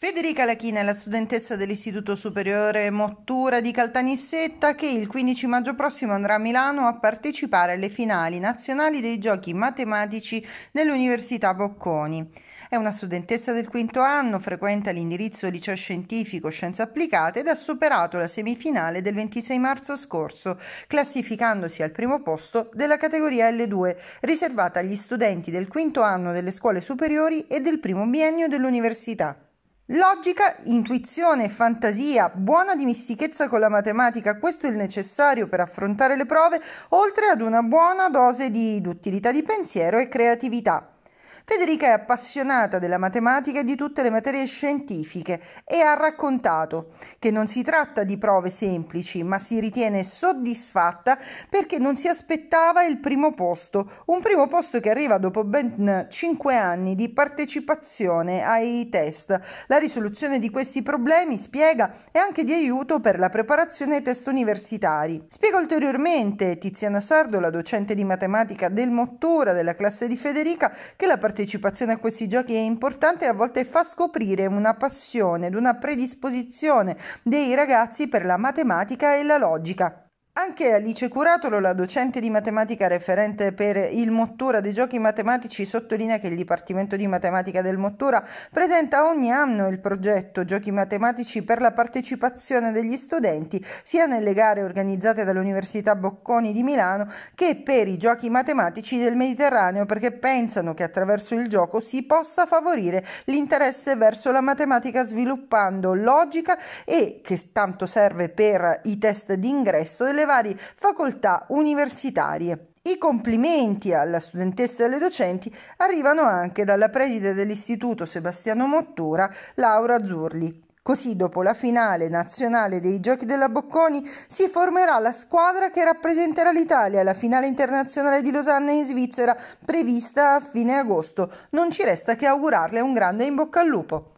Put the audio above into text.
Federica Lachina è la studentessa dell'Istituto Superiore Mottura di Caltanissetta che il 15 maggio prossimo andrà a Milano a partecipare alle finali nazionali dei giochi matematici nell'Università Bocconi. È una studentessa del quinto anno, frequenta l'indirizzo liceo scientifico Scienze Applicate ed ha superato la semifinale del 26 marzo scorso, classificandosi al primo posto della categoria L2, riservata agli studenti del quinto anno delle scuole superiori e del primo biennio dell'università. Logica, intuizione fantasia, buona dimestichezza con la matematica, questo è il necessario per affrontare le prove, oltre ad una buona dose di duttilità di pensiero e creatività. Federica è appassionata della matematica e di tutte le materie scientifiche e ha raccontato che non si tratta di prove semplici, ma si ritiene soddisfatta perché non si aspettava il primo posto, un primo posto che arriva dopo ben 5 eh, anni di partecipazione ai test. La risoluzione di questi problemi, spiega, è anche di aiuto per la preparazione ai test universitari. Spiega ulteriormente Tiziana Sardo, la docente di matematica del Mottura della classe di Federica, che la partecipazione partecipazione a questi giochi è importante e a volte fa scoprire una passione ed una predisposizione dei ragazzi per la matematica e la logica. Anche Alice Curatolo, la docente di matematica referente per il Mottura dei giochi matematici, sottolinea che il Dipartimento di Matematica del Mottura presenta ogni anno il progetto Giochi matematici per la partecipazione degli studenti sia nelle gare organizzate dall'Università Bocconi di Milano che per i giochi matematici del Mediterraneo perché pensano che attraverso il gioco si possa favorire l'interesse verso la matematica sviluppando logica e che tanto serve per i test d'ingresso delle varie facoltà universitarie. I complimenti alla studentessa e alle docenti arrivano anche dalla preside dell'istituto Sebastiano Mottura, Laura Zurli. Così dopo la finale nazionale dei giochi della Bocconi si formerà la squadra che rappresenterà l'Italia alla finale internazionale di Losanna in Svizzera prevista a fine agosto. Non ci resta che augurarle un grande in bocca al lupo.